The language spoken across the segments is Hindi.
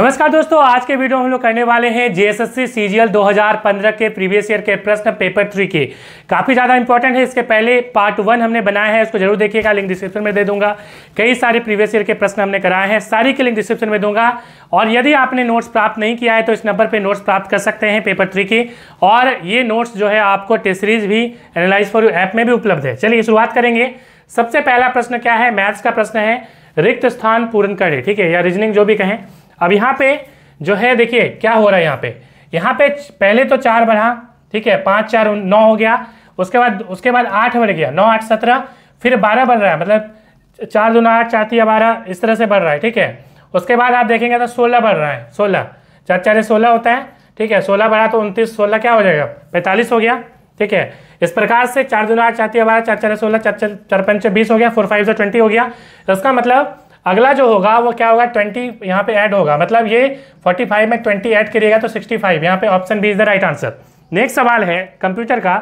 नमस्कार दोस्तों आज के वीडियो हम लोग करने वाले हैं जेएसएससी सीजीएल 2015 के प्रीवियस ईयर के प्रश्न पेपर थ्री के काफ़ी ज़्यादा इंपॉर्टेंट है इसके पहले पार्ट वन हमने बनाया है इसको जरूर देखिएगा लिंक डिस्क्रिप्शन में दे दूंगा कई सारे प्रीवियस ईयर के प्रश्न हमने कराए हैं सारी के लिंक डिस्क्रिप्शन में दूंगा और यदि आपने नोट्स प्राप्त नहीं किया है तो इस नंबर पर नोट्स प्राप्त कर सकते हैं पेपर थ्री के और ये नोट्स जो है आपको टेस्ट सीरीज भी एनालाइज फॉर यू ऐप में भी उपलब्ध है चलिए शुरुआत करेंगे सबसे पहला प्रश्न क्या है मैथ्स का प्रश्न है रिक्त स्थान पूर्ण करें ठीक है या रीजनिंग जो भी कहें अब यहाँ पे जो है देखिए क्या हो रहा है यहाँ पे यहाँ पे पहले तो चार बढ़ा ठीक है पाँच चार नौ हो गया उसके बाद उसके बाद आठ बढ़ गया नौ आठ सत्रह फिर बारह बढ़ रहा है मतलब चार दो आठ चार तीन बारह इस तरह से बढ़ रहा है ठीक है उसके बाद आप देखेंगे तो सोलह बढ़ रहा है सोलह चार चार सोलह होता है ठीक है सोलह बढ़ा तो उनतीस सोलह क्या हो जाएगा पैंतालीस हो गया ठीक है इस प्रकार से चार दो आठ चार तीन बारह चार चार सोलह चार चार चार बीस हो गया फोर फाइव से ट्वेंटी हो गया तो इसका मतलब अगला जो होगा वो क्या होगा ट्वेंटी यहाँ पे ऐड होगा मतलब ये फोर्टी फाइव में ट्वेंटी ऐड करिएगा तो सिक्सटी फाइव यहाँ पे option B is the right answer next सवाल है कंप्यूटर का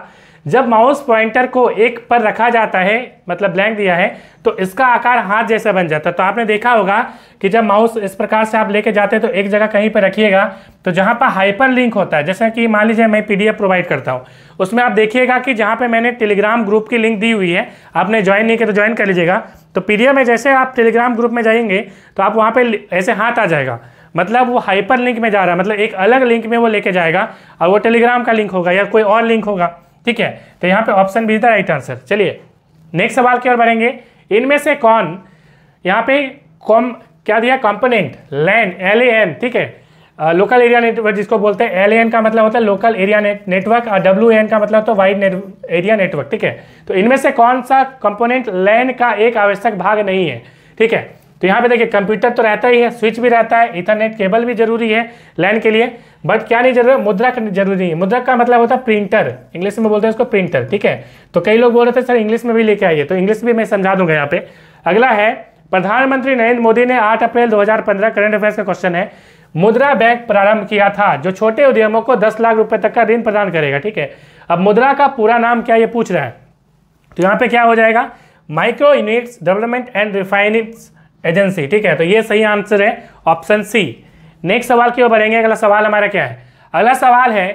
जब माउस पॉइंटर को एक पर रखा जाता है मतलब ब्लैंक दिया है तो इसका आकार हाथ जैसा बन जाता है तो आपने देखा होगा कि जब माउस इस प्रकार से आप लेके जाते हैं तो एक जगह कहीं पर रखिएगा तो जहां पर हाइपर लिंक होता है जैसा कि मान लीजिए मैं पीडीएफ प्रोवाइड करता हूँ उसमें आप देखिएगा कि जहां पर मैंने टेलीग्राम ग्रुप की लिंक दी हुई है आपने ज्वाइन नहीं किया तो ज्वाइन कर लीजिएगा तो पीडीएफ में जैसे आप टेलीग्राम ग्रुप में जाएंगे तो आप वहाँ पर ऐसे हाथ आ जाएगा मतलब वो हाइपर लिंक में जा रहा है मतलब एक अलग लिंक में वो लेके जाएगा और वो टेलीग्राम का लिंक होगा या कोई और लिंक होगा ठीक है तो यहाँ पे option B the right answer चलिए नेक्स्ट सवाल की ओर बढ़ेंगे इनमें से कौन यहाँ पे कॉम क्या दिया component LAN L A N ठीक है लोकल एरिया नेटवर्क जिसको बोलते हैं एल ए एन का मतलब होता है लोकल एरिया नेटवर्क और डब्ल्यू एन का मतलब तो वाइड एरिया नेटवर्क ठीक है तो इनमें से कौन सा कंपोनेंट लैन का एक आवश्यक भाग नहीं है ठीक है तो यहाँ पे देखिए कंप्यूटर तो रहता ही है स्विच भी रहता है इथरनेट केबल भी जरूरी है लैन के लिए बट क्या नहीं जरूरी मुद्रा जरूरी है मुद्रा का मतलब होता है प्रिंटर इंग्लिश में बोलते हैं उसको प्रिंटर ठीक है तो कई लोग बोल रहे थे सर इंग्लिश में भी लेके आइए तो इंग्लिश भी मैं समझा दूंगा यहाँ पे अगला है प्रधानमंत्री नरेंद्र मोदी ने आठ अप्रैल दो करंट अफेयर्स का क्वेश्चन है मुद्रा बैंक प्रारंभ किया था जो छोटे उद्यमों को दस लाख रुपए तक का ऋण प्रदान करेगा ठीक है अब मुद्रा का पूरा नाम क्या ये पूछ रहा है तो यहाँ पे क्या हो जाएगा micro units development and refining agency ठीक है तो ये सही आंसर है ऑप्शन सी नेक्स्ट सवाल की ओर बढ़ेंगे अगला सवाल हमारा क्या है अगला सवाल है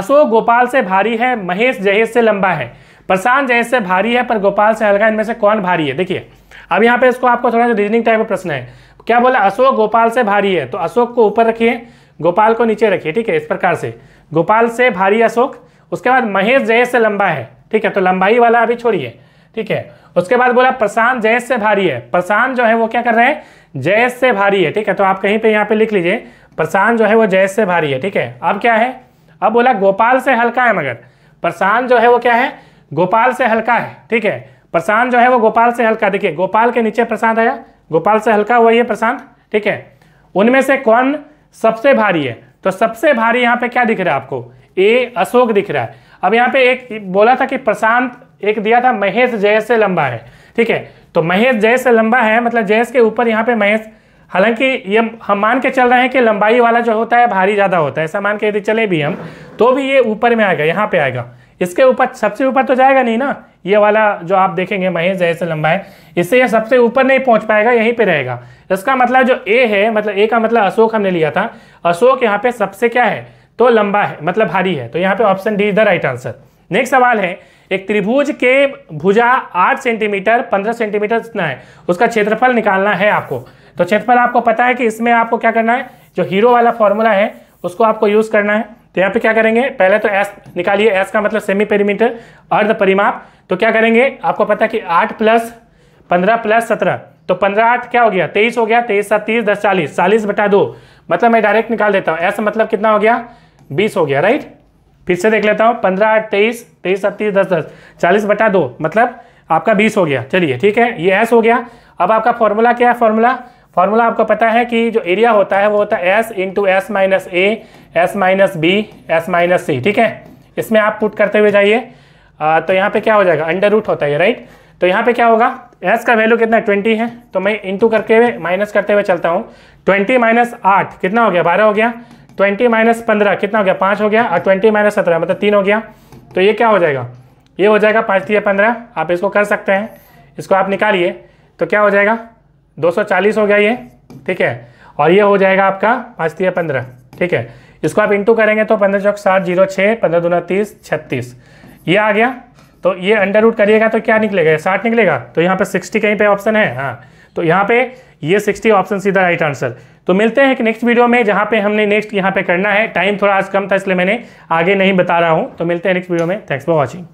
अशोक गोपाल से भारी है महेश जहेज से लंबा है प्रशांत जहेज से भारी है पर गोपाल से हल्का इनमें से कौन भारी है देखिए अब यहाँ पे इसको आपको थोड़ा सा रीजनिंग टाइप का प्रश्न है क्या बोला अशोक गोपाल से भारी है तो अशोक को ऊपर रखिए गोपाल को नीचे रखिए ठीक है इस प्रकार से गोपाल से भारी अशोक उसके बाद महेश जयेश से लंबा है ठीक है तो लंबाई वाला अभी छोड़िए ठीक है उसके बाद बोला प्रशांत जयेश से भारी है प्रशांत जो है वो क्या कर रहे हैं जयेश से भारी है ठीक है तो आप कहीं पे यहाँ पे लिख लीजिए प्रशांत जो है वो जयेश से भारी है ठीक है अब क्या है अब बोला गोपाल से हल्का है मगर प्रशांत जो है वो क्या है गोपाल से हल्का है ठीक है प्रशांत जो है वो गोपाल से हल्का देखिए गोपाल के नीचे प्रशांत आया गोपाल से हल्का हुआ ये प्रशांत ठीक है उनमें से कौन सबसे भारी है तो सबसे भारी यहाँ पे क्या दिख रहा है आपको ए अशोक दिख रहा है अब यहाँ पे एक बोला था कि प्रशांत एक दिया था महेश जयस से लंबा है ठीक है तो महेश जयस से लंबा है मतलब जयस के ऊपर यहाँ पे महेश हालांकि ये हम मान के चल रहे हैं कि लंबाई वाला जो होता है भारी ज़्यादा होता है ऐसा मान के यदि चले भी हम तो भी ये ऊपर में आएगा यहाँ पे आएगा इसके ऊपर सबसे ऊपर तो जाएगा नहीं ना ये वाला जो आप देखेंगे महेश जय से लंबा है इससे ये सबसे ऊपर नहीं पहुंच पाएगा यहीं पे रहेगा इसका मतलब जो ए है मतलब ए का मतलब अशोक हमने लिया था अशोक यहाँ पे सबसे क्या है तो लंबा है मतलब भारी है तो यहाँ पे option D is the right answer next सवाल है एक त्रिभुज के भुजा आठ सेंटीमीटर पंद्रह सेंटीमीटर इतना है उसका क्षेत्रफल निकालना है आपको तो क्षेत्रफल आपको पता है कि इसमें आपको क्या करना है जो हीरो वाला फॉर्मूला है उसको आपको यूज़ करना है तो यहाँ पे क्या करेंगे पहले तो एस निकालिए एस का मतलब सेमी पेरीमीटर अर्ध परिमाप तो क्या करेंगे आपको पता है कि आठ प्लस पंद्रह प्लस सत्रह तो पंद्रह आठ क्या हो गया तेईस हो गया तेईस सात तीस दस चालीस चालीस बटा दो मतलब मैं डायरेक्ट निकाल देता हूँ एस मतलब कितना हो गया बीस हो गया राइट फिर से देख लेता हूँ पंद्रह आठ तेईस तेईस सत्तीस दस दस चालीस बटा दो मतलब आपका बीस हो गया चलिए ठीक है ये एस हो गया अब आपका फॉर्मूला क्या है फॉर्मूला फॉर्मूला आपको पता है कि जो एरिया होता है वो होता है S into S minus A S minus B S minus C ठीक है इसमें आप पुट करते हुए जाइए तो यहाँ पे क्या हो जाएगा अंडर रूट होता है राइट तो यहाँ पे क्या होगा एस का वैल्यू कितना ट्वेंटी है तो मैं इंटू करके हुए माइनस करते हुए चलता हूँ ट्वेंटी माइनस आठ कितना हो गया बारह हो गया ट्वेंटी माइनस पंद्रह कितना हो गया पाँच हो गया और ट्वेंटी माइनस सत्रह मतलब तीन हो गया तो ये क्या हो जाएगा ये हो जाएगा पाँच तीन पंद्रह आप इसको कर सकते हैं इसको आप निकालिए तो क्या हो जाएगा दो सौ चालीस हो गया ये ठीक है और ये हो जाएगा आपका पाँच तीन पंद्रह ठीक है इसको आप इंटू करेंगे तो पंद्रह चौक सात जीरो छः पंद्रह दो तीस छत्तीस ये आ गया तो ये अंडर रूट करिएगा तो क्या निकलेगा साठ निकलेगा तो यहाँ पर सिक्सटी कहीं पर ऑप्शन है हाँ तो यहाँ पे ये 60 ऑप्शन सीधा राइट आंसर तो मिलते हैं एक नेक्स्ट वीडियो में जहाँ पे हमने नेक्स्ट यहाँ पे करना है टाइम थोड़ा आज कम था इसलिए मैंने आगे नहीं बता रहा हूँ तो मिलते हैं नेक्स्ट वीडियो में थैंक्स फॉर वॉचिंग